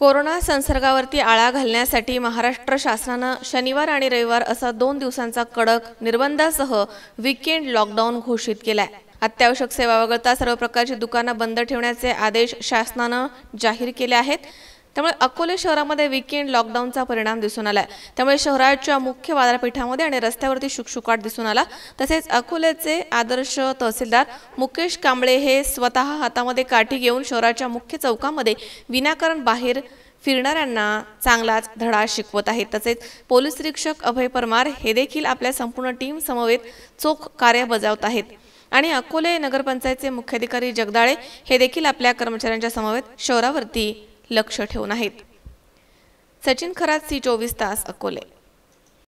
corona संसर्गावरती आळा घालण्यासाठी महाराष्ट्र शासनानं शनिवार आणि रविवार असा दोन दिवसांचा कडक निर्बंधासह विकेंड लॉकडाऊन घोषित केलाय अत्यावश्यक सेवा वगळता सर्व प्रकारची दुकानं बंद ठेवण्याचे आदेश शासनानं जाहीर केले आहेत त्यामुळे अकोले शहरामध्ये विकेंड लॉकडाऊनचा परिणाम दिसून आला त्यामुळे शहराच्या मुख्य बाजारपेठामध्ये आणि रस्त्यावरती शुकशुकाट दिसून आला तसेच अकोल्याचे आदर्श तहसीलदार मुकेश कांबळे हे स्वतः हातामध्ये काठी घेऊन शहराच्या मुख्य चौकामध्ये विनाकारण बाहेर फिरणाऱ्यांना चांगलाच धडा शिकवत आहेत तसेच पोलीस निरीक्षक अभय परमार हे देखील आपल्या संपूर्ण टीम समवेत चोख कार्य बजावत आहेत आणि अकोले नगरपंचायतचे मुख्याधिकारी जगदाळे हे देखील आपल्या कर्मचाऱ्यांच्या समवेत शहरावरती लक्ष ठेवून आहेत सचिन खरात सी चोवीस तास अकोले